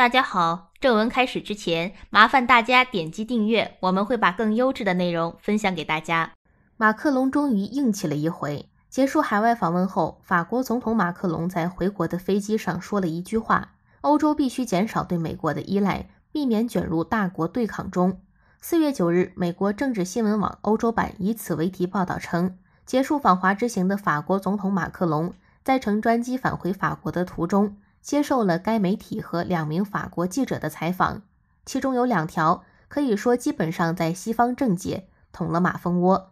大家好，正文开始之前，麻烦大家点击订阅，我们会把更优质的内容分享给大家。马克龙终于硬气了一回，结束海外访问后，法国总统马克龙在回国的飞机上说了一句话：“欧洲必须减少对美国的依赖，避免卷入大国对抗中。”四月九日，美国政治新闻网欧洲版以此为题报道称，结束访华之行的法国总统马克龙在乘专机返回法国的途中。接受了该媒体和两名法国记者的采访，其中有两条可以说基本上在西方政界捅了马蜂窝：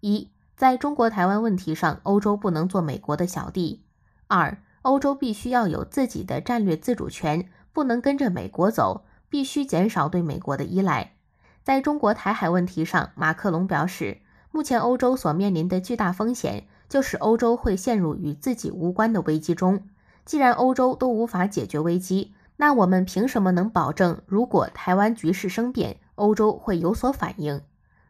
一，在中国台湾问题上，欧洲不能做美国的小弟；二，欧洲必须要有自己的战略自主权，不能跟着美国走，必须减少对美国的依赖。在中国台海问题上，马克龙表示，目前欧洲所面临的巨大风险就是欧洲会陷入与自己无关的危机中。既然欧洲都无法解决危机，那我们凭什么能保证，如果台湾局势生变，欧洲会有所反应？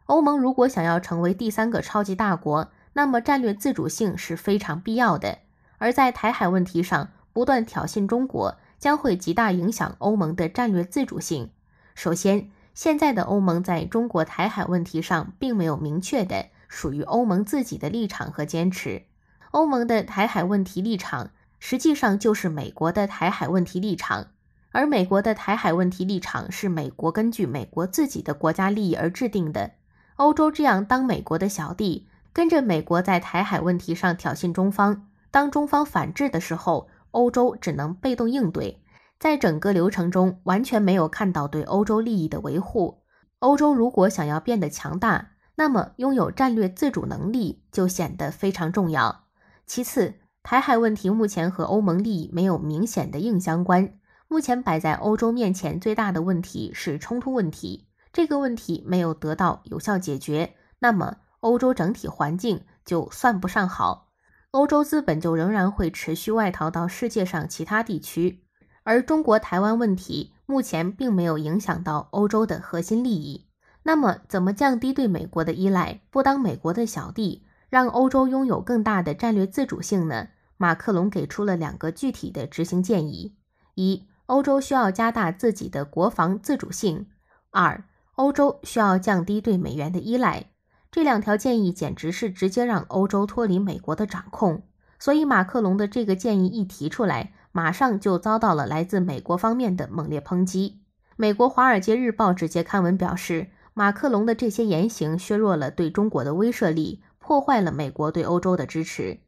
欧盟如果想要成为第三个超级大国，那么战略自主性是非常必要的。而在台海问题上不断挑衅中国，将会极大影响欧盟的战略自主性。首先，现在的欧盟在中国台海问题上，并没有明确的属于欧盟自己的立场和坚持。欧盟的台海问题立场。实际上就是美国的台海问题立场，而美国的台海问题立场是美国根据美国自己的国家利益而制定的。欧洲这样当美国的小弟，跟着美国在台海问题上挑衅中方，当中方反制的时候，欧洲只能被动应对，在整个流程中完全没有看到对欧洲利益的维护。欧洲如果想要变得强大，那么拥有战略自主能力就显得非常重要。其次。台海问题目前和欧盟利益没有明显的硬相关。目前摆在欧洲面前最大的问题是冲突问题，这个问题没有得到有效解决，那么欧洲整体环境就算不上好，欧洲资本就仍然会持续外逃到世界上其他地区。而中国台湾问题目前并没有影响到欧洲的核心利益，那么怎么降低对美国的依赖，不当美国的小弟，让欧洲拥有更大的战略自主性呢？马克龙给出了两个具体的执行建议：一，欧洲需要加大自己的国防自主性；二，欧洲需要降低对美元的依赖。这两条建议简直是直接让欧洲脱离美国的掌控。所以，马克龙的这个建议一提出来，马上就遭到了来自美国方面的猛烈抨击。美国《华尔街日报》直接刊文表示，马克龙的这些言行削弱了对中国的威慑力，破坏了美国对欧洲的支持。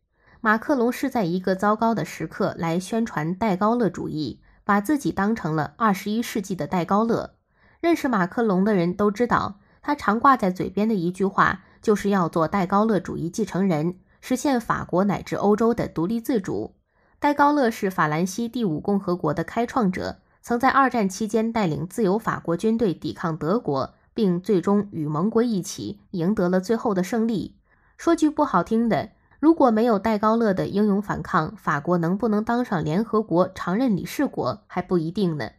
马克龙是在一个糟糕的时刻来宣传戴高乐主义，把自己当成了二十一世纪的戴高乐。认识马克龙的人都知道，他常挂在嘴边的一句话就是要做戴高乐主义继承人，实现法国乃至欧洲的独立自主。戴高乐是法兰西第五共和国的开创者，曾在二战期间带领自由法国军队抵抗德国，并最终与盟国一起赢得了最后的胜利。说句不好听的。如果没有戴高乐的英勇反抗，法国能不能当上联合国常任理事国还不一定呢。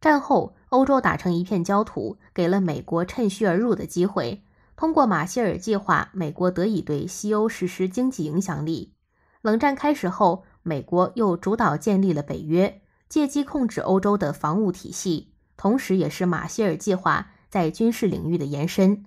战后欧洲打成一片焦土，给了美国趁虚而入的机会。通过马歇尔计划，美国得以对西欧实施经济影响力。冷战开始后，美国又主导建立了北约，借机控制欧洲的防务体系，同时也是马歇尔计划在军事领域的延伸。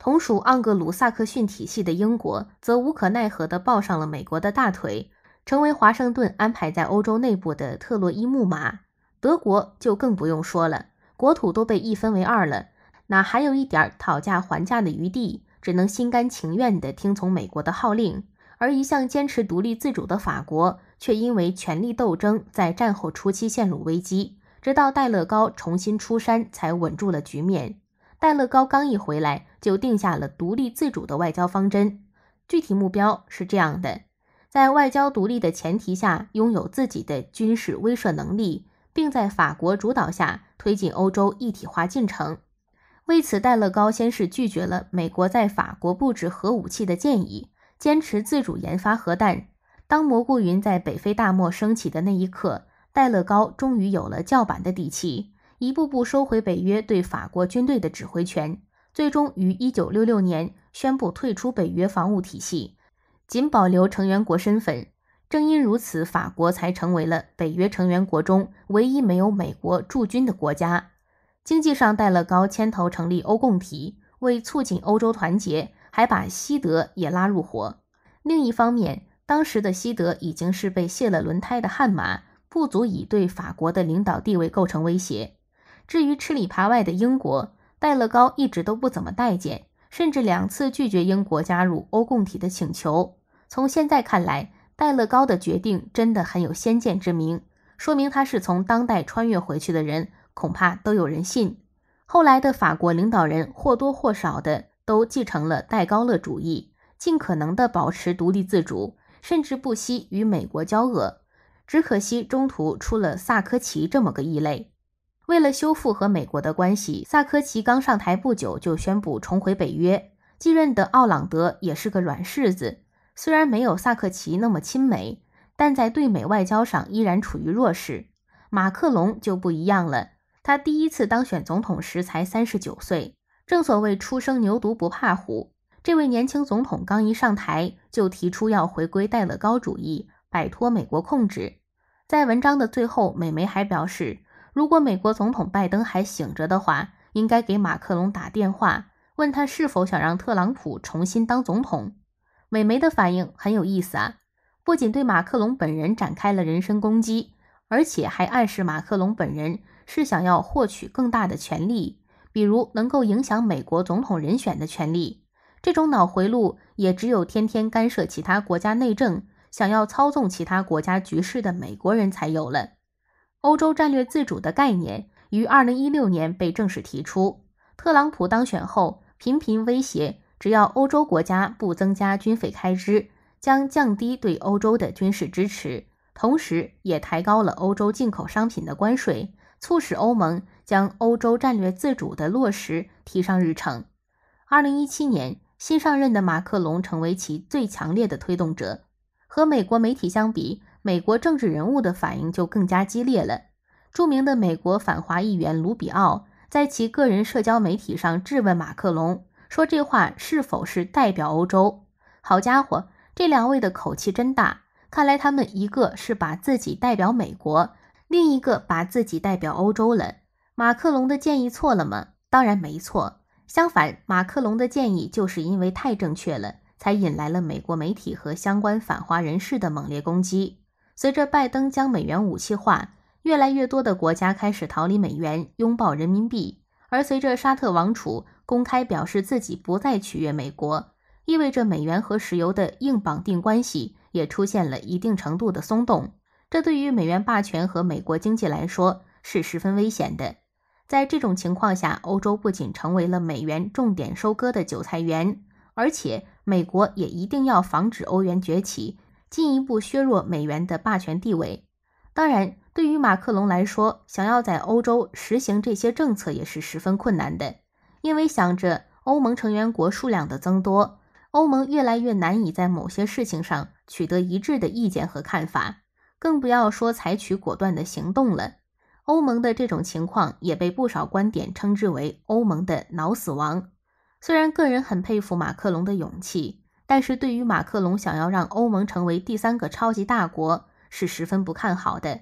同属盎格鲁撒克逊体系的英国，则无可奈何地抱上了美国的大腿，成为华盛顿安排在欧洲内部的特洛伊木马。德国就更不用说了，国土都被一分为二了，哪还有一点讨价还价的余地？只能心甘情愿地听从美国的号令。而一向坚持独立自主的法国，却因为权力斗争，在战后初期陷入危机，直到戴乐高重新出山，才稳住了局面。戴乐高刚一回来，就定下了独立自主的外交方针。具体目标是这样的：在外交独立的前提下，拥有自己的军事威慑能力，并在法国主导下推进欧洲一体化进程。为此，戴乐高先是拒绝了美国在法国布置核武器的建议，坚持自主研发核弹。当蘑菇云在北非大漠升起的那一刻，戴乐高终于有了叫板的底气。一步步收回北约对法国军队的指挥权，最终于一九六六年宣布退出北约防务体系，仅保留成员国身份。正因如此，法国才成为了北约成员国中唯一没有美国驻军的国家。经济上，戴乐高牵头成立欧共体，为促进欧洲团结，还把西德也拉入伙。另一方面，当时的西德已经是被卸了轮胎的悍马，不足以对法国的领导地位构成威胁。至于吃里扒外的英国，戴乐高一直都不怎么待见，甚至两次拒绝英国加入欧共体的请求。从现在看来，戴乐高的决定真的很有先见之明，说明他是从当代穿越回去的人，恐怕都有人信。后来的法国领导人或多或少的都继承了戴高乐主义，尽可能的保持独立自主，甚至不惜与美国交恶。只可惜中途出了萨科齐这么个异类。为了修复和美国的关系，萨科齐刚上台不久就宣布重回北约。继任的奥朗德也是个软柿子，虽然没有萨科齐那么亲美，但在对美外交上依然处于弱势。马克龙就不一样了，他第一次当选总统时才三十九岁，正所谓初生牛犊不怕虎。这位年轻总统刚一上台就提出要回归戴高主义，摆脱美国控制。在文章的最后，美媒还表示。如果美国总统拜登还醒着的话，应该给马克龙打电话，问他是否想让特朗普重新当总统。美媒的反应很有意思啊，不仅对马克龙本人展开了人身攻击，而且还暗示马克龙本人是想要获取更大的权利，比如能够影响美国总统人选的权利。这种脑回路也只有天天干涉其他国家内政、想要操纵其他国家局势的美国人才有了。欧洲战略自主的概念于二零一六年被正式提出。特朗普当选后，频频威胁，只要欧洲国家不增加军费开支，将降低对欧洲的军事支持，同时也抬高了欧洲进口商品的关税，促使欧盟将欧洲战略自主的落实提上日程。二零一七年，新上任的马克龙成为其最强烈的推动者。和美国媒体相比，美国政治人物的反应就更加激烈了。著名的美国反华议员卢比奥在其个人社交媒体上质问马克龙，说：“这话是否是代表欧洲？”好家伙，这两位的口气真大。看来他们一个是把自己代表美国，另一个把自己代表欧洲了。马克龙的建议错了吗？当然没错。相反，马克龙的建议就是因为太正确了，才引来了美国媒体和相关反华人士的猛烈攻击。随着拜登将美元武器化，越来越多的国家开始逃离美元，拥抱人民币。而随着沙特王储公开表示自己不再取悦美国，意味着美元和石油的硬绑定关系也出现了一定程度的松动。这对于美元霸权和美国经济来说是十分危险的。在这种情况下，欧洲不仅成为了美元重点收割的韭菜园，而且美国也一定要防止欧元崛起。进一步削弱美元的霸权地位。当然，对于马克龙来说，想要在欧洲实行这些政策也是十分困难的，因为想着欧盟成员国数量的增多，欧盟越来越难以在某些事情上取得一致的意见和看法，更不要说采取果断的行动了。欧盟的这种情况也被不少观点称之为“欧盟的脑死亡”。虽然个人很佩服马克龙的勇气。但是对于马克龙想要让欧盟成为第三个超级大国是十分不看好的，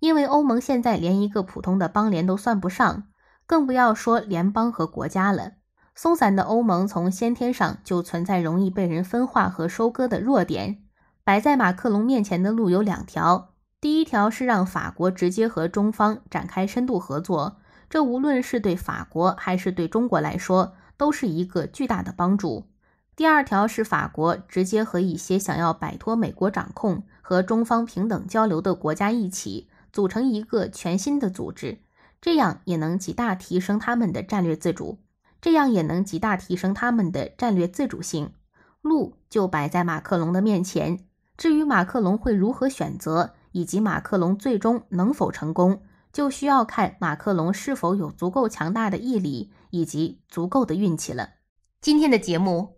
因为欧盟现在连一个普通的邦联都算不上，更不要说联邦和国家了。松散的欧盟从先天上就存在容易被人分化和收割的弱点。摆在马克龙面前的路有两条，第一条是让法国直接和中方展开深度合作，这无论是对法国还是对中国来说都是一个巨大的帮助。第二条是法国直接和一些想要摆脱美国掌控和中方平等交流的国家一起组成一个全新的组织，这样也能极大提升他们的战略自主，这样也能极大提升他们的战略自主性。路就摆在马克龙的面前。至于马克龙会如何选择，以及马克龙最终能否成功，就需要看马克龙是否有足够强大的毅力以及足够的运气了。今天的节目。